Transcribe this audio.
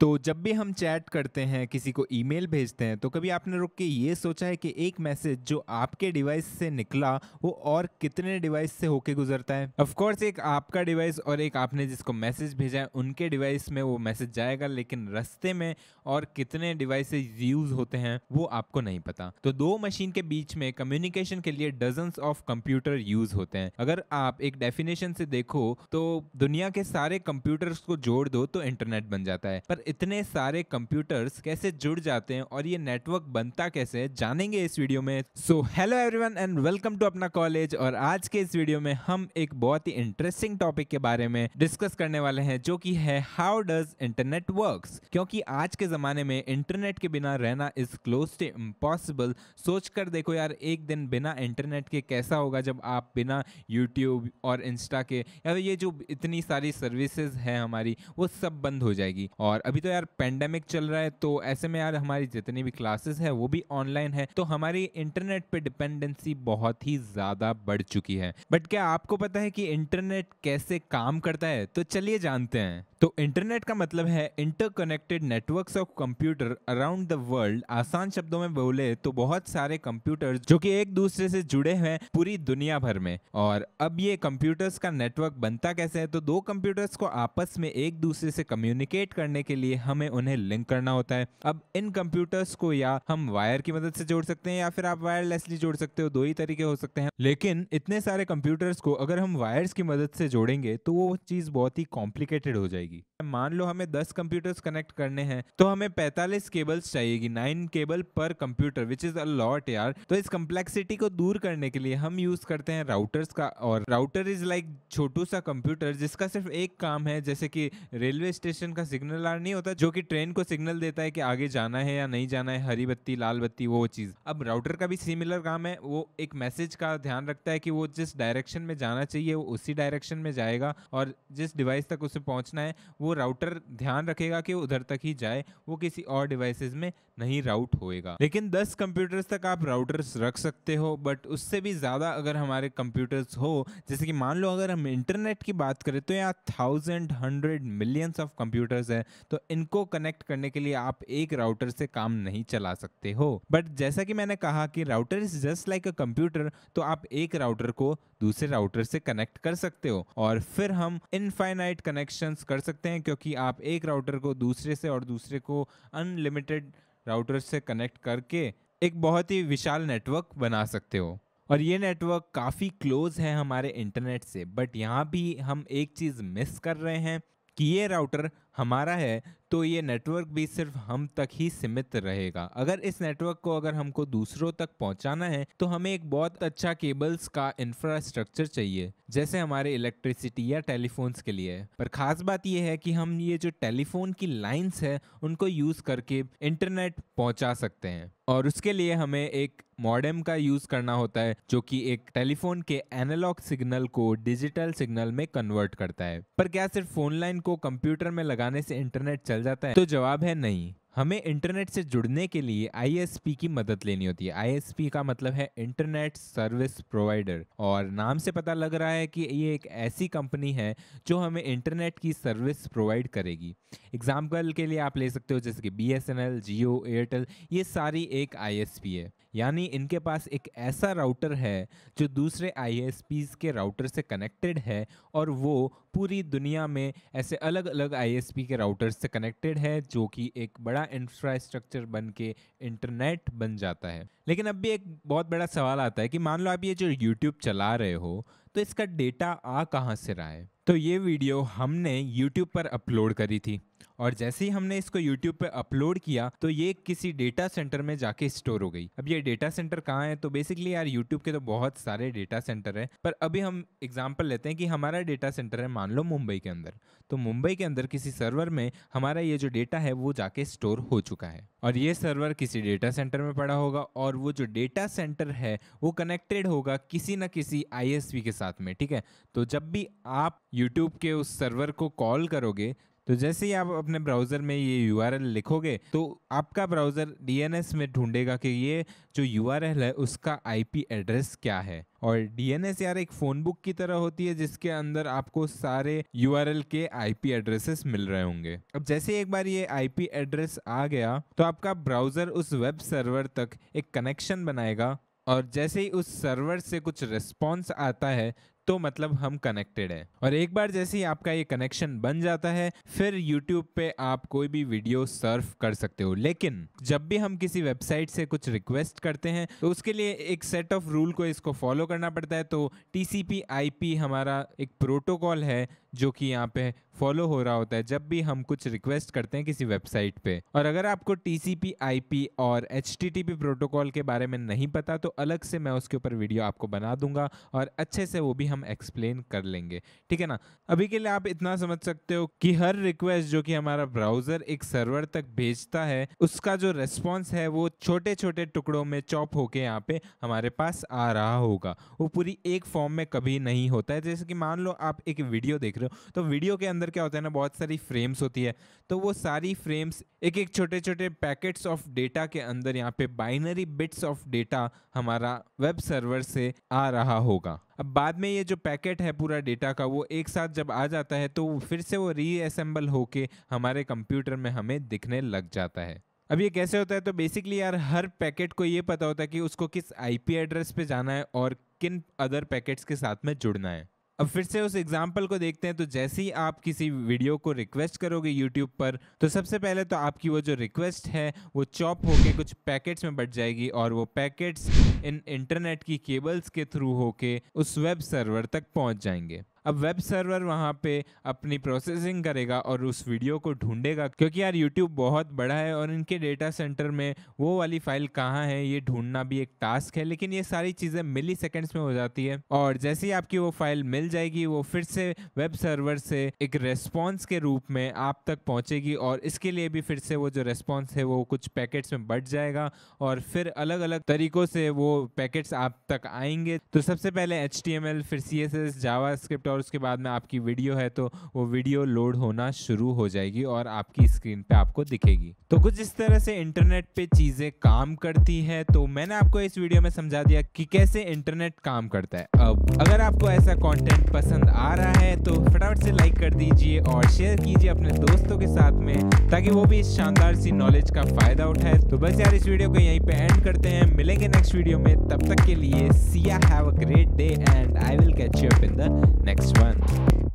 तो जब भी हम चैट करते हैं किसी को ईमेल भेजते हैं तो कभी आपने रुक के ये सोचा है कि एक मैसेज जो आपके डिवाइस से निकला वो और कितने डिवाइस से होके गुजरता है ऑफ कोर्स एक आपका डिवाइस और एक आपने जिसको मैसेज भेजा है उनके डिवाइस में वो मैसेज जाएगा लेकिन रस्ते में और कितने डिवाइसेज यूज होते हैं वो आपको नहीं पता तो दो मशीन के बीच में कम्युनिकेशन के लिए डजन ऑफ कंप्यूटर यूज होते हैं अगर आप एक डेफिनेशन से देखो तो दुनिया के सारे कंप्यूटर्स को जोड़ दो तो इंटरनेट बन जाता है पर इतने सारे कंप्यूटर्स कैसे जुड़ जाते हैं और ये नेटवर्क बनता कैसे है जानेंगे इस वीडियो में so hello everyone and welcome to Apna College और आज के इस वीडियो में हम एक बहुत ही इंटरेस्टिंग टॉपिक के बारे में डिस्कस करने वाले हैं जो कि है हाउ डज इंटरनेट वर्क क्योंकि आज के जमाने में इंटरनेट के बिना रहना इज क्लोज टू इम्पॉसिबल सोच कर देखो यार एक दिन बिना इंटरनेट के कैसा होगा जब आप बिना यूट्यूब और इंस्टा के या ये जो इतनी सारी सर्विसेज है हमारी वो सब बंद हो जाएगी और अभी अभी तो यार पेंडेमिक चल रहा है तो ऐसे में यार हमारी जितनी भी क्लासेस है वो भी ऑनलाइन है तो हमारी इंटरनेट पे डिपेंडेंसी बहुत ही ज़्यादा बढ़ चुकी है बट क्या आपको पता है कि इंटरनेट कैसे काम करता है तो चलिए जानते हैं तो इंटरनेट का मतलब है interconnected networks of computer around the world आसान शब्दों में बोले तो बहुत सारे कंप्यूटर्स जो कि एक दूसरे से जुड़े हैं पूरी दुनिया भर में और अब ये कंप्यूटर्स का नेटवर्क बनता कैसे है तो दो कंप्यूटर्स को आपस में एक दूसरे से कम्युनिकेट करने के लिए हमें उन्हें लिंक करना होता है अब इन कंप्यूटर्स को या हम वायर की मदद से जोड़ सकते हैं या फिर आप वायरलेसली जोड़ सकते हो दो ही तरीके हो सकते हैं लेकिन इतने सारे कंप्यूटर्स को अगर हम वायर्स की मदद से जोड़ेंगे तो वो चीज़ बहुत ही कॉम्प्लिकेटेड हो जाएगी मिलेगी मान लो हमें 10 कंप्यूटर्स कनेक्ट करने हैं तो हमें 45 केबल्स चाहिएगी 9 cable per computer which is a lot यार तो इस कम्प्लेक्सिटी को दूर करने के लिए हम यूज करते हैं राउटर्स का और राउटर इज लाइक छोटू सा कंप्यूटर जिसका सिर्फ एक काम है जैसे कि रेलवे स्टेशन का सिग्नल आर नहीं होता जो कि ट्रेन को सिग्नल देता है कि आगे जाना है या नहीं जाना है हरी बत्ती लाल बत्ती वो चीज़ अब राउटर का भी सिमिलर काम है वो एक मैसेज का ध्यान रखता है कि वो जिस डायरेक्शन में जाना चाहिए वो उसी डायरेक्शन में जाएगा और जिस डिवाइस तक उसे पहुंचना है वो राउटर ध्यान रखेगा कि उधर तक ही जाए वो किसी और डिवाइसेस में नहीं राउट होएगा लेकिन 10 कंप्यूटर्स तक आप राउटर्स रख सकते हो बट उससे भी ज़्यादा अगर हमारे कंप्यूटर्स हो जैसे कि मान लो अगर हम इंटरनेट की बात करें तो यहाँ thousand hundred millions of computers हैं तो इनको कनेक्ट करने के लिए आप एक राउटर से काम नहीं चला सकते हो बट जैसा कि मैंने कहा कि router is just like a computer तो आप एक राउटर को दूसरे राउटर से कनेक्ट कर सकते हो और फिर हम इनफाइनाइट कनेक्शंस कर सकते हैं क्योंकि आप एक राउटर को दूसरे से और दूसरे को अनलिमिटेड राउटर से कनेक्ट करके एक बहुत ही विशाल नेटवर्क बना सकते हो और ये नेटवर्क काफ़ी क्लोज है हमारे इंटरनेट से बट यहाँ भी हम एक चीज़ मिस कर रहे हैं कि ये राउटर हमारा है तो ये नेटवर्क भी सिर्फ हम तक ही सीमित रहेगा अगर इस नेटवर्क को अगर हमको दूसरों तक पहुंचाना है तो हमें एक बहुत अच्छा केबल्स का इंफ्रास्ट्रक्चर चाहिए जैसे हमारे इलेक्ट्रिसिटी या टेलीफोन्स के लिए पर खास बात यह है कि हम ये जो टेलीफोन की लाइंस है उनको यूज़ करके इंटरनेट पहुंचा सकते हैं और उसके लिए हमें एक मॉडेम का यूज करना होता है जो कि एक टेलीफोन के एनालॉग सिग्नल को डिजिटल सिग्नल में कन्वर्ट करता है पर क्या सिर्फ फोन लाइन को कंप्यूटर में लगाने से इंटरनेट चल जाता है तो जवाब है नहीं हमें इंटरनेट से जुड़ने के लिए आईएसपी की मदद लेनी होती है आईएसपी का मतलब है इंटरनेट सर्विस प्रोवाइडर और नाम से पता लग रहा है कि ये एक ऐसी कंपनी है जो हमें इंटरनेट की सर्विस प्रोवाइड करेगी एग्जाम्पल के लिए आप ले सकते हो जैसे कि B S N L Jio Airtel ये सारी एक आईएसपी है यानी इनके पास एक ऐसा राउटर है जो दूसरे आई के राउटर से कनेक्टेड है और वो पूरी दुनिया में ऐसे अलग अलग आई के राउटर से कनेक्टेड है जो कि एक बड़ा इंफ्रास्ट्रक्चर बन के इंटरनेट बन जाता है लेकिन अब भी एक बहुत बड़ा सवाल आता है कि मान लो आप ये जो यूट्यूब चला रहे हो तो इसका डेटा आ कहाँ से रहा है तो ये वीडियो हमने यूट्यूब पर अपलोड करी थी और जैसे ही हमने इसको यूट्यूब पे अपलोड किया तो ये किसी डेटा सेंटर में जाके स्टोर हो गई अब ये डेटा सेंटर कहाँ है तो बेसिकली यार यूट्यूब के तो बहुत सारे डेटा सेंटर है पर अभी हम एग्जाम्पल लेते हैं कि हमारा डेटा सेंटर है मान लो मुंबई के अंदर तो मुंबई के अंदर किसी सर्वर में हमारा ये जो डेटा है वो जाके स्टोर हो चुका है और ये सर्वर किसी डेटा सेंटर में पड़ा होगा और वो जो डेटा सेंटर है वो कनेक्टेड होगा किसी न किसी आई के साथ में ठीक है तो जब भी आप यूट्यूब के उस सर्वर को कॉल करोगे तो जैसे ही आप अपने ब्राउज़र में ये यू लिखोगे तो आपका ब्राउज़र डीएनएस में ढूंढेगा कि ये जो यू है उसका आईपी एड्रेस क्या है और डीएनएस यार एक फ़ोन बुक की तरह होती है जिसके अंदर आपको सारे यू के आईपी एड्रेसेस मिल रहे होंगे अब जैसे एक बार ये आईपी एड्रेस आ गया तो आपका ब्राउज़र उस वेब सर्वर तक एक कनेक्शन बनाएगा और जैसे ही उस सर्वर से कुछ रिस्पॉन्स आता है तो मतलब हम कनेक्टेड है और एक बार जैसे ही आपका ये कनेक्शन बन जाता है फिर यूट्यूब पे आप कोई भी वीडियो सर्फ कर सकते हो लेकिन जब भी हम किसी वेबसाइट से कुछ रिक्वेस्ट करते हैं तो उसके लिए एक सेट ऑफ रूल को इसको फॉलो करना पड़ता है तो टी सी हमारा एक प्रोटोकॉल है जो कि यहाँ पे फॉलो हो रहा होता है जब भी हम कुछ रिक्वेस्ट करते हैं किसी वेबसाइट पे और अगर आपको T C P I P और H T T P protocol के बारे में नहीं पता तो अलग से मैं उसके ऊपर वीडियो आपको बना दूंगा और अच्छे से वो भी हम एक्सप्लेन कर लेंगे ठीक है ना अभी के लिए आप इतना समझ सकते हो कि हर रिक्वेस्ट जो कि हमारा ब्राउजर एक सर्वर तक भेजता है उसका जो रेस्पॉन्स है वो छोटे छोटे टुकड़ों में चॉप होके यहाँ पे हमारे पास आ रहा होगा वो पूरी एक फॉर्म में कभी नहीं होता है जैसे कि मान लो आप एक वीडियो देख रहे हो हो तो वीडियो के अंदर क्या होता है ना बहुत सारी फ्रेम्स होती है तो वो सारी फ्रेम्स एक एक छोटे छोटे पैकेट्स ऑफ डेटा के अंदर यहाँ पे बाइनरी बिट्स ऑफ डेटा हमारा वेब सर्वर से आ रहा होगा अब बाद में ये जो पैकेट है पूरा डेटा का वो एक साथ जब आ जाता है तो फिर से वो रीअसेंबल होके हमारे कंप्यूटर में हमें दिखने लग जाता है अब ये कैसे होता है तो बेसिकली यार हर पैकेट को ये पता होता है कि उसको किस आईपी एड्रेस पे जाना है और किन अदर पैकेट्स के साथ में जुड़ना है अब फिर से उस एग्जाम्पल को देखते हैं तो जैसे ही आप किसी वीडियो को रिक्वेस्ट करोगे यूट्यूब पर तो सबसे पहले तो आपकी वो जो रिक्वेस्ट है वो चॉप होके कुछ पैकेट्स में बट जाएगी और वो पैकेट्स इन इंटरनेट की केबल्स के थ्रू होके उस वेब सर्वर तक पहुंच जाएंगे अब वेब सर्वर वहाँ पे अपनी प्रोसेसिंग करेगा और उस वीडियो को ढूंढेगा क्योंकि यार यूट्यूब बहुत बड़ा है और इनके डेटा सेंटर में वो वाली फाइल कहाँ है ये ढूंढना भी एक टास्क है लेकिन ये सारी चीज़ें मिली सेकेंड्स में हो जाती है और जैसे ही आपकी वो फाइल मिल जाएगी वो फिर से वेब सर्वर से एक रेस्पॉन्स के रूप में आप तक पहुँचेगी और इसके लिए भी फिर से वो जो रेस्पॉन्स है वो कुछ पैकेट्स में बढ़ जाएगा और फिर अलग अलग तरीक़ों से वो पैकेट्स आप तक आएंगे तो सबसे पहले एच फिर C S S JavaScript और उसके बाद में आपकी वीडियो है तो वो वीडियो लोड होना शुरू हो जाएगी और आपकी स्क्रीन पे आपको दिखेगी तो कुछ इस तरह से इंटरनेट पे चीज़ें काम करती हैं तो मैंने आपको इस वीडियो में समझा दिया कि कैसे इंटरनेट काम करता है अब अगर आपको ऐसा कॉन्टेंट पसंद आ रहा है तो फटाफट से लाइक कर दीजिए और शेयर कीजिए अपने दोस्तों के साथ में ताकि वो भी इस शानदार सी नॉलेज का फायदा उठाए तो बस यार इस वीडियो को यहीं पे एंड करते हैं मिलेंगे नेक्स्ट वीडियो में तब तक के लिए see ya have a great day and I will catch you up in the next next one.